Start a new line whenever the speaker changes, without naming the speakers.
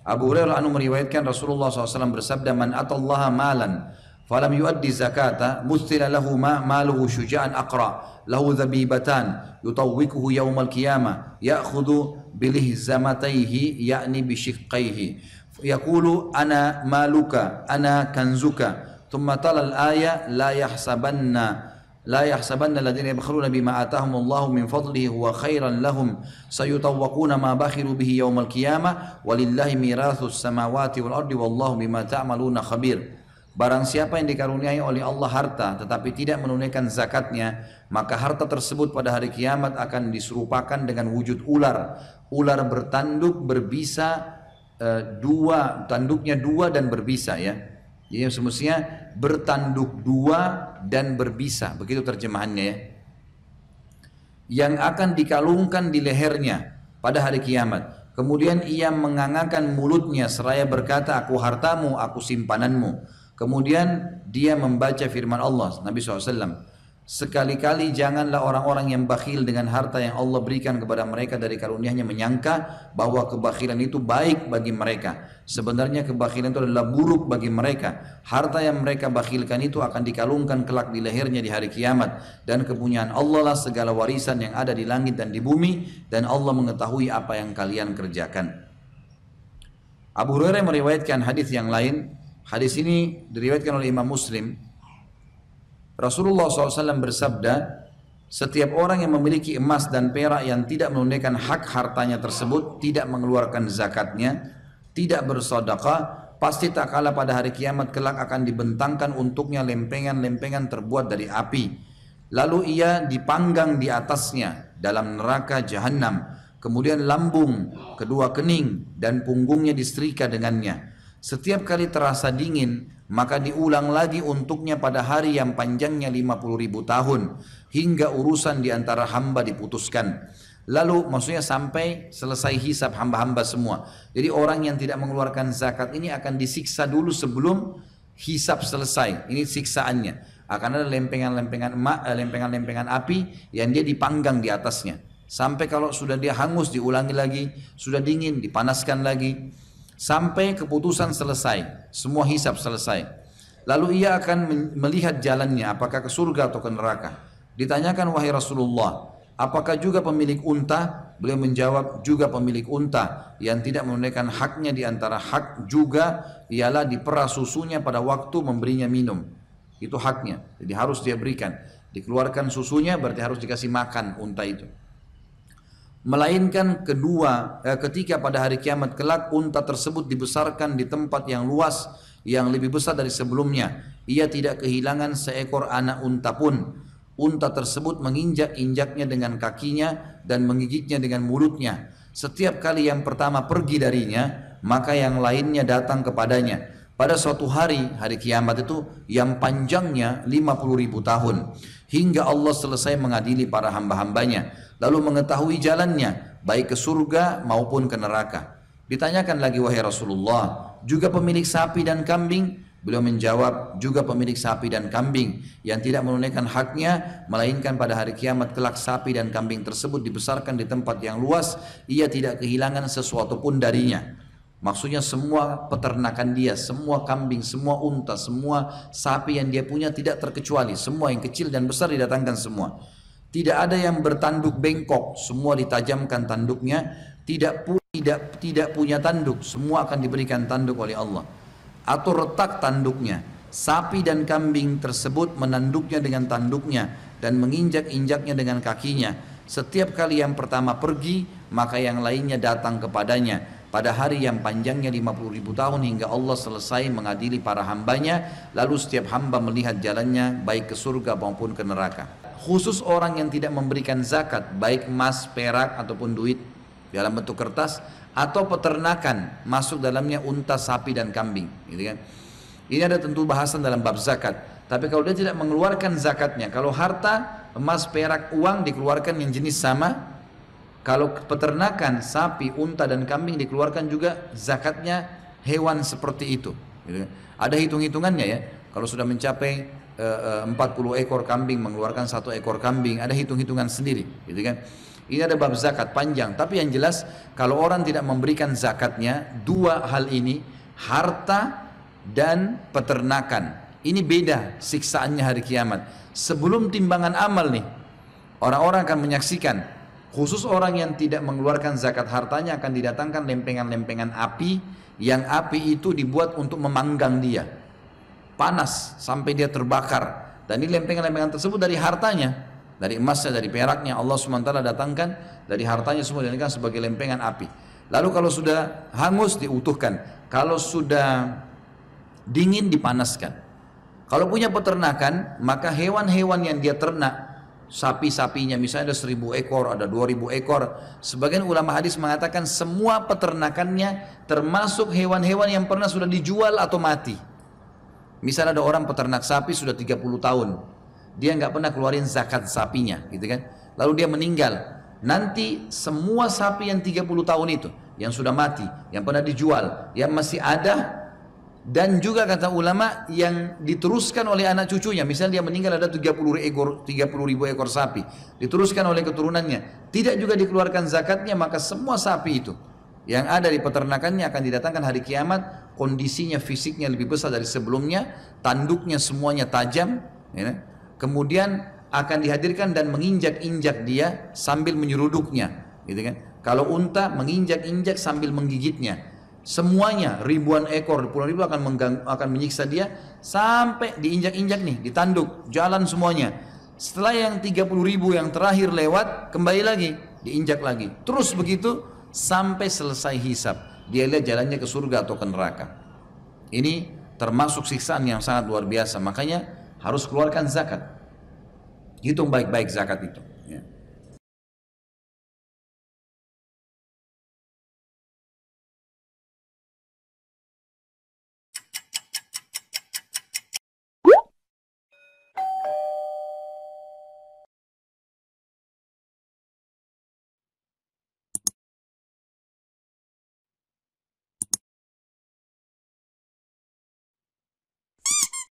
Abu Hurairah anu meriwayatkan Rasulullah SAW bersabda man atallaha malan falam yuaddi zakata mustila lahu ma maluhu syuja'an aqra lahu dhabibatan yutawwikuhu yaumal qiyamah ya'khudhu bilihzamataihi ya'ni bishiqqaihi yaqulu ana maluka ana kanzuka thumma tala al-aya la yahsabanna لا يحسبن الذين يبخلون بما آتاهم الله من فضله هو خيرا لهم سيطوقون ما بخلوا به يوم القيامة ولله ميراث السماوات والأرض والله بما تعملون خبير Barang siapa yang dikaruniai oleh Allah harta tetapi tidak menunaikan zakatnya, maka harta tersebut pada hari kiamat akan diserupakan dengan wujud ular. Ular bertanduk berbisa e, dua, tanduknya dua dan berbisa ya. Jadi yang semestinya bertanduk dua dan berbisa. Begitu terjemahannya ya. Yang akan dikalungkan di lehernya pada hari kiamat. Kemudian ia mengangakan mulutnya seraya berkata, aku hartamu, aku simpananmu. Kemudian dia membaca firman Allah, Nabi SAW. Sekali-kali janganlah orang-orang yang bakhil dengan harta yang Allah berikan kepada mereka dari karunia-Nya menyangka bahwa kebakhilan itu baik bagi mereka. Sebenarnya kebakhilan itu adalah buruk bagi mereka. Harta yang mereka bakhilkan itu akan dikalungkan kelak di lehernya di hari kiamat dan kepunyaan Allah lah segala warisan yang ada di langit dan di bumi dan Allah mengetahui apa yang kalian kerjakan. Abu Hurairah meriwayatkan hadis yang lain. Hadis ini diriwayatkan oleh Imam Muslim Rasulullah SAW bersabda, setiap orang yang memiliki emas dan perak yang tidak menunaikan hak hartanya tersebut, tidak mengeluarkan zakatnya, tidak bersodakah, pasti tak kalah pada hari kiamat kelak akan dibentangkan untuknya lempengan-lempengan terbuat dari api. Lalu ia dipanggang di atasnya dalam neraka jahanam. Kemudian lambung, kedua kening, dan punggungnya disetrika dengannya. Setiap kali terasa dingin, maka diulang lagi untuknya pada hari yang panjangnya 50 ribu tahun hingga urusan di antara hamba diputuskan lalu maksudnya sampai selesai hisap hamba-hamba semua jadi orang yang tidak mengeluarkan zakat ini akan disiksa dulu sebelum hisap selesai ini siksaannya akan ada lempengan-lempengan eh, lempengan-lempengan api yang dia dipanggang di atasnya sampai kalau sudah dia hangus diulangi lagi sudah dingin dipanaskan lagi sampai keputusan selesai, semua hisap selesai. Lalu ia akan melihat jalannya apakah ke surga atau ke neraka. Ditanyakan wahai Rasulullah, apakah juga pemilik unta? Beliau menjawab juga pemilik unta yang tidak menunaikan haknya di antara hak juga ialah diperas susunya pada waktu memberinya minum. Itu haknya. Jadi harus dia berikan. Dikeluarkan susunya berarti harus dikasih makan unta itu melainkan kedua eh, ketika pada hari kiamat kelak unta tersebut dibesarkan di tempat yang luas yang lebih besar dari sebelumnya ia tidak kehilangan seekor anak unta pun unta tersebut menginjak-injaknya dengan kakinya dan menggigitnya dengan mulutnya setiap kali yang pertama pergi darinya maka yang lainnya datang kepadanya pada suatu hari, hari kiamat itu yang panjangnya 50 ribu tahun. Hingga Allah selesai mengadili para hamba-hambanya. Lalu mengetahui jalannya, baik ke surga maupun ke neraka. Ditanyakan lagi wahai Rasulullah, juga pemilik sapi dan kambing, Beliau menjawab juga pemilik sapi dan kambing yang tidak menunaikan haknya melainkan pada hari kiamat kelak sapi dan kambing tersebut dibesarkan di tempat yang luas ia tidak kehilangan sesuatu pun darinya. Maksudnya semua peternakan dia, semua kambing, semua unta, semua sapi yang dia punya tidak terkecuali. Semua yang kecil dan besar didatangkan semua. Tidak ada yang bertanduk bengkok, semua ditajamkan tanduknya. Tidak pu tidak tidak punya tanduk, semua akan diberikan tanduk oleh Allah. Atau retak tanduknya. Sapi dan kambing tersebut menanduknya dengan tanduknya dan menginjak-injaknya dengan kakinya. Setiap kali yang pertama pergi, maka yang lainnya datang kepadanya pada hari yang panjangnya 50 ribu tahun hingga Allah selesai mengadili para hambanya lalu setiap hamba melihat jalannya baik ke surga maupun ke neraka khusus orang yang tidak memberikan zakat baik emas, perak ataupun duit dalam bentuk kertas atau peternakan masuk dalamnya unta, sapi dan kambing gitu kan ini ada tentu bahasan dalam bab zakat tapi kalau dia tidak mengeluarkan zakatnya kalau harta emas, perak, uang dikeluarkan yang jenis sama kalau peternakan sapi, unta dan kambing dikeluarkan juga zakatnya hewan seperti itu. Gitu. Ada hitung-hitungannya ya. Kalau sudah mencapai 40 eh, eh, ekor kambing mengeluarkan satu ekor kambing, ada hitung-hitungan sendiri, gitu kan? Ini ada bab zakat panjang, tapi yang jelas kalau orang tidak memberikan zakatnya, dua hal ini, harta dan peternakan. Ini beda siksaannya hari kiamat. Sebelum timbangan amal nih, orang-orang akan menyaksikan Khusus orang yang tidak mengeluarkan zakat hartanya akan didatangkan lempengan-lempengan api yang api itu dibuat untuk memanggang dia. Panas sampai dia terbakar. Dan ini lempengan-lempengan tersebut dari hartanya, dari emasnya, dari peraknya Allah SWT datangkan dari hartanya semua kan sebagai lempengan api. Lalu kalau sudah hangus diutuhkan, kalau sudah dingin dipanaskan. Kalau punya peternakan, maka hewan-hewan yang dia ternak sapi-sapinya misalnya ada seribu ekor, ada dua ribu ekor. Sebagian ulama hadis mengatakan semua peternakannya termasuk hewan-hewan yang pernah sudah dijual atau mati. Misalnya ada orang peternak sapi sudah 30 tahun, dia nggak pernah keluarin zakat sapinya, gitu kan? Lalu dia meninggal. Nanti semua sapi yang 30 tahun itu yang sudah mati, yang pernah dijual, yang masih ada dan juga kata ulama yang diteruskan oleh anak cucunya misalnya dia meninggal ada 30 ekor 30 ribu ekor sapi diteruskan oleh keturunannya tidak juga dikeluarkan zakatnya maka semua sapi itu yang ada di peternakannya akan didatangkan hari kiamat kondisinya fisiknya lebih besar dari sebelumnya tanduknya semuanya tajam ya. kemudian akan dihadirkan dan menginjak-injak dia sambil menyeruduknya gitu kan kalau unta menginjak-injak sambil menggigitnya Semuanya ribuan ekor, puluhan ribu akan mengganggu, akan menyiksa dia sampai diinjak-injak nih, ditanduk, jalan semuanya. Setelah yang 30 ribu yang terakhir lewat, kembali lagi, diinjak lagi. Terus begitu sampai selesai hisap. Dia lihat jalannya ke surga atau ke neraka. Ini termasuk siksaan yang sangat luar biasa. Makanya harus keluarkan zakat. Hitung baik-baik zakat itu.